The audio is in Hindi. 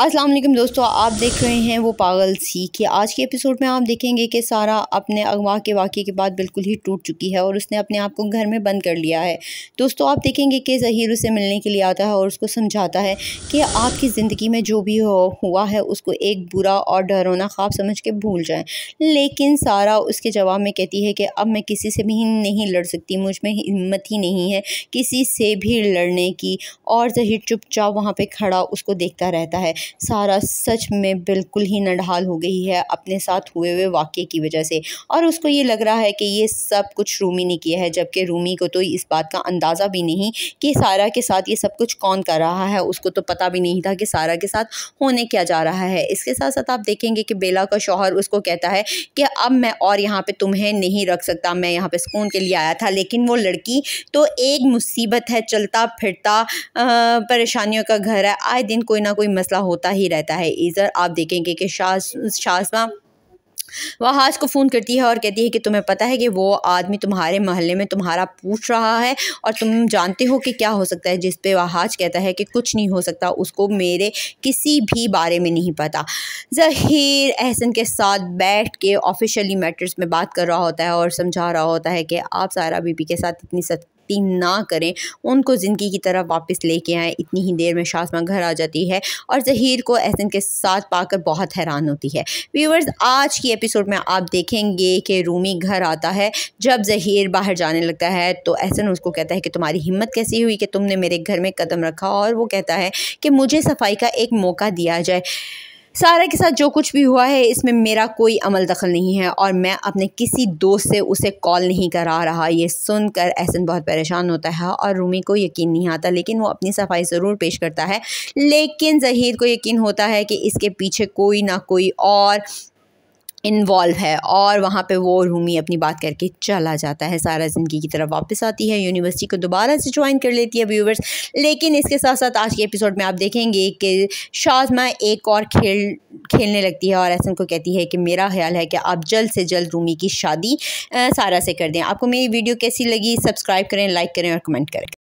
अस्सलाम वालेकुम दोस्तों आप देख रहे हैं वो पागल सी कि आज के एपिसोड में आप देखेंगे कि सारा अपने अगवा के वाक़े के बाद बिल्कुल ही टूट चुकी है और उसने अपने आप को घर में बंद कर लिया है दोस्तों आप देखेंगे कि जहीर उसे मिलने के लिए आता है और उसको समझाता है कि आपकी ज़िंदगी में जो भी हुआ है उसको एक बुरा और डरोना ख्वाब समझ के भूल जाएँ लेकिन सारा उसके जवाब में कहती है कि अब मैं किसी से भी नहीं लड़ सकती मुझ में हिम्मत ही नहीं है किसी से भी लड़ने की और जहीर चुपचाप वहाँ पर खड़ा उसको देखता रहता है सारा सच में बिल्कुल ही नडहाल हो गई है अपने साथ हुए हुए वाक्य की वजह से और उसको ये लग रहा है कि ये सब कुछ रूमी ने किया है जबकि रूमी को तो इस बात का अंदाज़ा भी नहीं कि सारा के साथ ये सब कुछ कौन कर रहा है उसको तो पता भी नहीं था कि सारा के साथ होने क्या जा रहा है इसके साथ साथ आप देखेंगे कि बेला का शौहर उसको कहता है कि अब मैं और यहाँ पे तुम्हें नहीं रख सकता मैं यहाँ पे सुकून के लिए आया था लेकिन वो लड़की तो एक मुसीबत है चलता फिरता परेशानियों का घर है आए दिन कोई ना कोई मसला हो होता ही रहता है इधर आप देखेंगे कि शाह शासमा वह हाज को फ़ोन करती है और कहती है कि तुम्हें पता है कि वो आदमी तुम्हारे महल्ले में तुम्हारा पूछ रहा है और तुम जानते हो कि क्या हो सकता है जिस पे वहाज कहता है कि कुछ नहीं हो सकता उसको मेरे किसी भी बारे में नहीं पता जहीर एहसन के साथ बैठ के ऑफिशियली मैटर्स में बात कर रहा होता है और समझा रहा होता है कि आप सारा बीबी के साथ इतनी सत गलती ना करें उनको ज़िंदगी की तरफ वापस लेके आए इतनी ही देर में शासमा घर आ जाती है और जहीर को एहसन के साथ पाकर बहुत हैरान होती है व्यूवर्स आज की एपिसोड में आप देखेंगे कि रूमी घर आता है जब जहीर बाहर जाने लगता है तो एहसन उसको कहता है कि तुम्हारी हिम्मत कैसी हुई कि तुमने मेरे घर में कदम रखा और वो कहता है कि मुझे सफाई का एक मौका दिया जाए सारा के साथ जो कुछ भी हुआ है इसमें मेरा कोई अमल दखल नहीं है और मैं अपने किसी दोस्त से उसे कॉल नहीं करा रहा ये सुनकर एहसन बहुत परेशान होता है और रूमी को यकीन नहीं आता लेकिन वो अपनी सफाई ज़रूर पेश करता है लेकिन जहीर को यकीन होता है कि इसके पीछे कोई ना कोई और इन्वॉल्व है और वहाँ पे वो रूमी अपनी बात करके चला जाता है सारा ज़िंदगी की तरफ वापस आती है यूनिवर्सिटी को दोबारा से ज्वाइन कर लेती है व्यूवर्स लेकिन इसके साथ साथ आज के एपिसोड में आप देखेंगे कि शाजमा एक और खेल खेलने लगती है और ऐसा को कहती है कि मेरा ख्याल है कि आप जल्द से जल्द रूमी की शादी सारा से कर दें आपको मेरी वीडियो कैसी लगी सब्सक्राइब करें लाइक करें और कमेंट करें